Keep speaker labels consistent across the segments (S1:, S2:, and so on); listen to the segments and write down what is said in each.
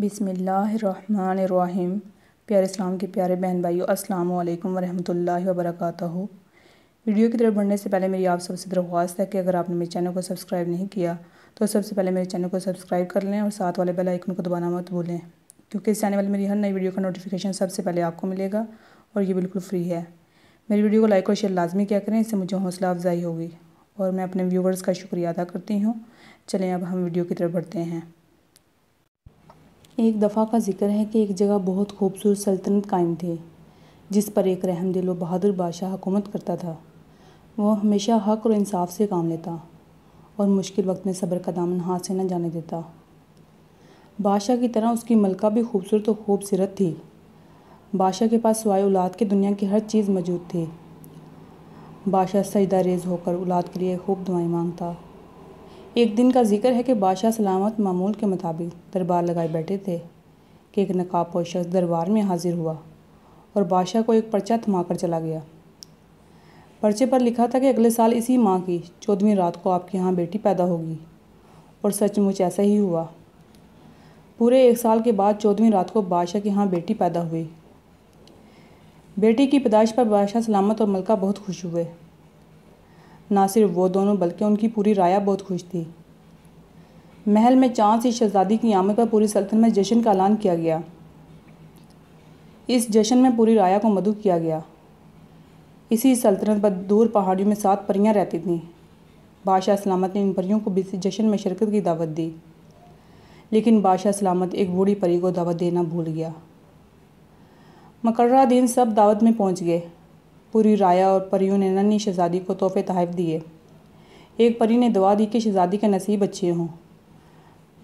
S1: बिसमीम प्यारे इस्लाम के प्यारे बहन भाइयों अस्सलाम वालेकुम वरहमतुल्लाहि वबरकातुहू वीडियो की तरफ बढ़ने से पहले मेरी आप सबसे दरख्वास्त है कि अगर आपने मेरे चैनल को सब्सक्राइब नहीं किया तो सबसे पहले मेरे चैनल को सब्सक्राइब कर लें और साथ वाले बेल आइकन को दबाना मत भूलें क्योंकि इस आने वाली मेरी हर नई वीडियो का नोटिफिकेशन सबसे पहले आपको मिलेगा और ये बिल्कुल फ्री है मेरी वीडियो को लाइक और शेयर लाजमी क्या करें इससे मुझे हौसला अफजाई होगी और मैं अपने व्यूवर्स का शुक्रिया अदा करती हूँ चलें अब हम वीडियो की तरफ बढ़ते हैं एक दफ़ा का ज़िक्र है कि एक जगह बहुत खूबसूरत सल्तनत कायम थी जिस पर एक रहम दिलो बहादुर बादशाह हुकूमत करता था वह हमेशा हक और इंसाफ से काम लेता और मुश्किल वक्त में सब्र का दामन हाथ से न जाने देता बादशाह की तरह उसकी मलका भी खूबसूरत और खूबसूरत थी बादशाह के पास सवाए औलाद के दुनिया की हर चीज़ मौजूद थी बादशाह सजदा रेज होकर औलाद के लिए खूब दुआएं मांगता एक दिन का जिक्र है कि बादशाह सलामत मामूल के मुताबिक दरबार लगाए बैठे थे कि एक पोश शख्स दरबार में हाजिर हुआ और बादशाह को एक पर्चा थमा कर चला गया पर्चे पर लिखा था कि अगले साल इसी माह की चौदहवीं रात को आपके यहाँ बेटी पैदा होगी और सचमुच ऐसा ही हुआ पूरे एक साल के बाद चौदहवीं रात को बादशाह के यहाँ बेटी पैदा हुई बेटी की पैदाइश पर बादशाह सलामत और मलका बहुत खुश हुए ना सिर्फ वो दोनों बल्कि उनकी पूरी राया बहुत खुश थी महल में चांद सी शहजादी की आमद पर पूरी सल्तनत में जश्न का ऐलान किया गया इस जश्न में पूरी राया को मधु किया गया इसी सल्तनत पर दूर पहाड़ियों में सात परियाँ रहती थीं बादशाह सलामत ने इन परियों को भी जश्न में शिरकत की दावत दी लेकिन बादशाह सलामत एक बूढ़ी परी को दावत देना भूल गया मकर्रा दिन सब दावत में पहुंच गए पूरी राया और परियों ने नन्ही शहजादी को तोहफे तहफ दिए एक परी ने दुआ दी कि शहजादी के नसीब अच्छे हों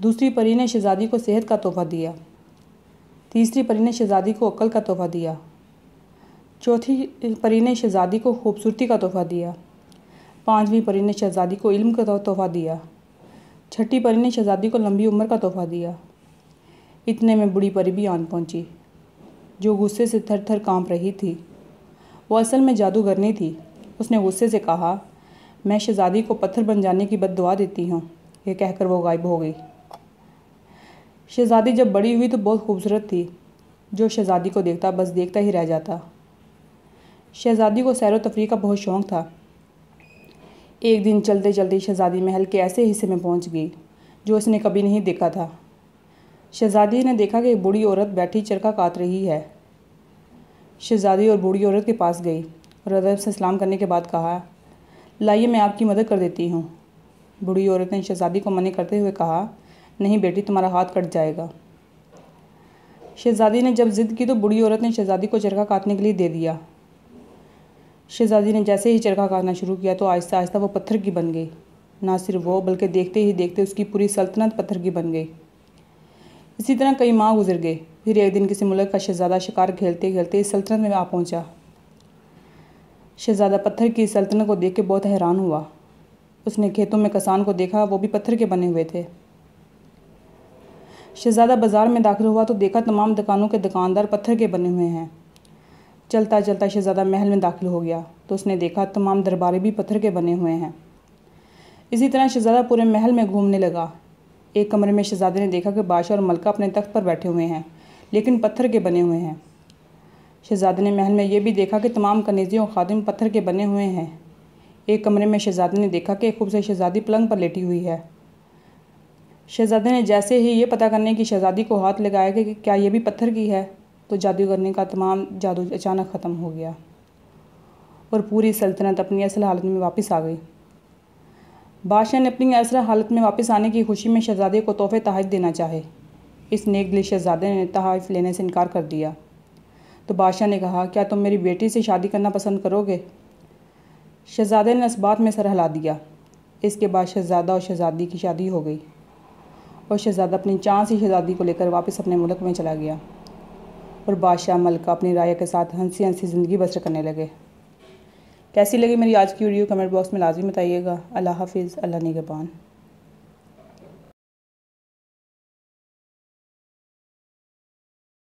S1: दूसरी परी ने शहजादी को सेहत का तोहफा दिया तीसरी परी ने शहजादी को अक्ल का तोहफा दिया चौथी परी ने शहजादी को खूबसूरती का तोहफा दिया पाँचवीं परी ने शहजादी को इल्म का तोहफा दिया छठी परी ने शहजादी को लंबी उम्र का तोहफा दिया इतने में बुढ़ी परी भी आन पहुंची जो गुस्से से थर थर काँप रही थी वो असल में जादूगरनी थी उसने गुस्से से कहा मैं शहजादी को पत्थर बन जाने की बद दुआ देती हूँ ये कहकर वो गायब हो गई शहजादी जब बड़ी हुई तो बहुत खूबसूरत थी जो शहजादी को देखता बस देखता ही रह जाता शहजादी को सैर तफरी का बहुत शौक़ था एक दिन चलते चलते शहजादी महल के ऐसे हिस्से में पहुंच गई जो उसने कभी नहीं देखा था शहजादी ने देखा कि बूढ़ी औरत बैठी चरखा काट रही है शहजादी और बूढ़ी औरत के पास गई और अदब से सलाम करने के बाद कहा लाइए मैं आपकी मदद कर देती हूँ बूढ़ी औरत ने शहजादी को मना करते हुए कहा नहीं बेटी तुम्हारा हाथ कट जाएगा शहजादी ने जब ज़िद की तो बूढ़ी औरत ने शहजादी को चरखा काटने के लिए दे दिया शहजादी ने जैसे ही चरखा काटना शुरू किया तो आहिस्ता आहिस्ता वो पत्थर की बन गई ना सिर्फ वो बल्कि देखते ही देखते उसकी पूरी सल्तनत पत्थर की बन गई इसी तरह कई माह गुजर गए फिर एक दिन किसी मुल्क का शहजादा शिकार खेलते खेलते इस सल्तनत में आ पहुंचा शहजादा पत्थर की सल्तनत को देख के बहुत हैरान हुआ उसने खेतों में किसान को देखा वो भी पत्थर के बने हुए थे शहजादा बाज़ार में दाखिल हुआ तो देखा तमाम दुकानों के दुकानदार पत्थर के बने हुए हैं चलता चलता शहजादा महल में दाखिल हो गया तो उसने देखा तमाम दरबारे भी पत्थर के बने हुए हैं इसी तरह शहजादा पूरे महल में घूमने लगा एक कमरे में शहजादे ने देखा कि बादशाह और मलका अपने तख्त पर बैठे हुए हैं लेकिन पत्थर के बने हुए हैं शहजादे ने महल में यह भी देखा कि तमाम कनीज़ियों और खादिम पत्थर के बने हुए हैं एक कमरे में शहजादे ने देखा कि खूबसूरत शहजादी पलंग पर लेटी हुई है शहजादे ने जैसे ही ये पता करने की शहजादी को हाथ लगाया कि क्या यह भी पत्थर की है तो जादूगरनी का तमाम जादू अचानक ख़त्म हो गया और पूरी सल्तनत अपनी असल हालत में वापस आ गई बादशाह ने अपनी असरा हालत में वापस आने की खुशी में शहजादे को तोहफे तहफ देना चाहे इस नेक दिल शहजादे ने तहफ लेने से इनकार कर दिया तो बादशाह ने कहा क्या तुम मेरी बेटी से शादी करना पसंद करोगे शहजादे ने इस बात में सर हिला दिया इसके बाद शहजादा और शहजादी की शादी हो गई और शहजादा अपनी चांद सी शहजादी को लेकर वापस अपने मुल्क में चला गया और बादशाह मलका अपनी राय के साथ हंसी हंसी ज़िंदगी बसर करने लगे कैसी लगी मेरी आज की वीडियो कमेंट बॉक्स में लाजमी बताइएगा अल्लाह हाफिज़ अल्लाह निगबान